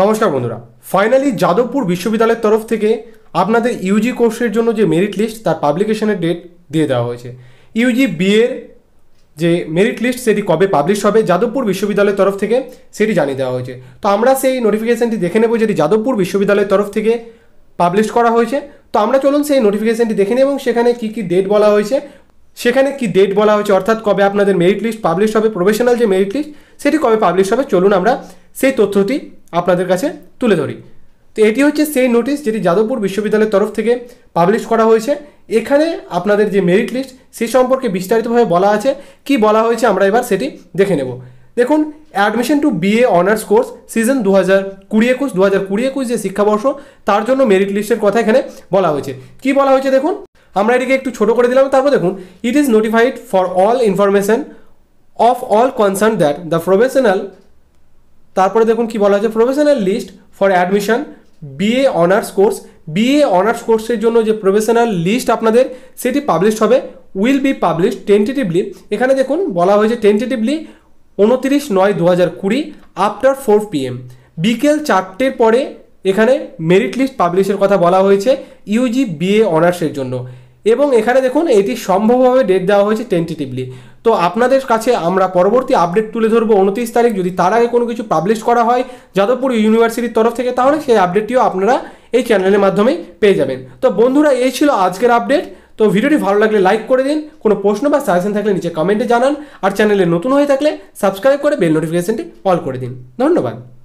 নমস্কার বন্ধুরা ফাইনালি যাদবপুর বিশ্ববিদ্যালয়ের তরফ থেকে আপনাদের ইউজি কোর্সের জন্য যে মেরিট লিস্ট তার পাবলিকেশনের ডেট দিয়ে দেওয়া হয়েছে ইউজি বিএর যে মেরিট লিস্ট সেটি কবে পাবলিশ হবে যাদবপুর বিশ্ববিদ্যালয়ের তরফ থেকে সেটি জানিয়ে দেওয়া হয়েছে তো আমরা সেই নোটিফিকেশানটি দেখে নেব যেটি যাদবপুর বিশ্ববিদ্যালয়ের তরফ থেকে পাবলিশ করা হয়েছে তো আমরা চলুন সেই নোটিফিকেশানটি দেখে নিই এবং সেখানে কি কি ডেট বলা হয়েছে সেখানে কি ডেট বলা হয়েছে অর্থাৎ কবে আপনাদের মেরিট লিস্ট পাবলিশ হবে প্রফেশনাল যে মেরিট লিস্ট সেটি কবে পাবলিশ হবে চলুন আমরা সেই তথ্যটি আপনাদের কাছে তুলে ধরি তো এটি হচ্ছে সেই নোটিশ যেটি যাদবপুর বিশ্ববিদ্যালয়ের তরফ থেকে পাবলিশ করা হয়েছে এখানে আপনাদের যে মেরিট লিস্ট সে সম্পর্কে বিস্তারিতভাবে বলা আছে কি বলা হয়েছে আমরা এবার সেটি দেখে নেব দেখুন admission to BA honours course season দু হাজার কুড়ি একুশ দু হাজার কুড়ি একুশ যে শিক্ষাবর্ষ তার জন্য মেরিট লিস্টের কথা এখানে বলা হয়েছে কি বলা হয়েছে দেখুন আমরা এটিকে একটু ছোট করে দিলাম তারপর দেখুন it is notified for all information of all concern that the professional তারপরে দেখুন কি বলা হয়েছে professional list for admission BA honours course BA honours কোর্সের জন্য যে প্রফেশনাল লিস্ট আপনাদের সেটি পাবলিশ হবে উইল বি পাবলিশ টেন্টেটিভলি এখানে দেখুন বলা হয়েছে টেন্টেটিভলি উনত্রিশ নয় দু হাজার কুড়ি আফটার ফোর পিএম বিকেল চারটের পরে এখানে মেরিট লিস্ট পাবলিশের কথা বলা হয়েছে ইউজি বিএ অনার্সের জন্য এবং এখানে দেখুন এটি সম্ভবভাবে ডেট দেওয়া হয়েছে টেন্টেটিভলি তো আপনাদের কাছে আমরা পরবর্তী আপডেট তুলে ধরবো উনত্রিশ তারিখ যদি তার আগে কোনো কিছু পাবলিশ করা হয় যাদবপুর ইউনিভার্সিটির তরফ থেকে তাহলে সেই আপডেটটিও আপনারা এই চ্যানেলের মাধ্যমে পেয়ে যাবেন তো বন্ধুরা এই ছিল আজকের আপডেট তো ভিডিওটি ভালো লাগলে লাইক করে দিন কোনো প্রশ্ন বা সাজেশন থাকলে নিচে কমেন্টে জানান আর চ্যানেলে নতুন হয়ে থাকলে সাবস্ক্রাইব করে বেল নোটিফিকেশানটি অল করে দিন ধন্যবাদ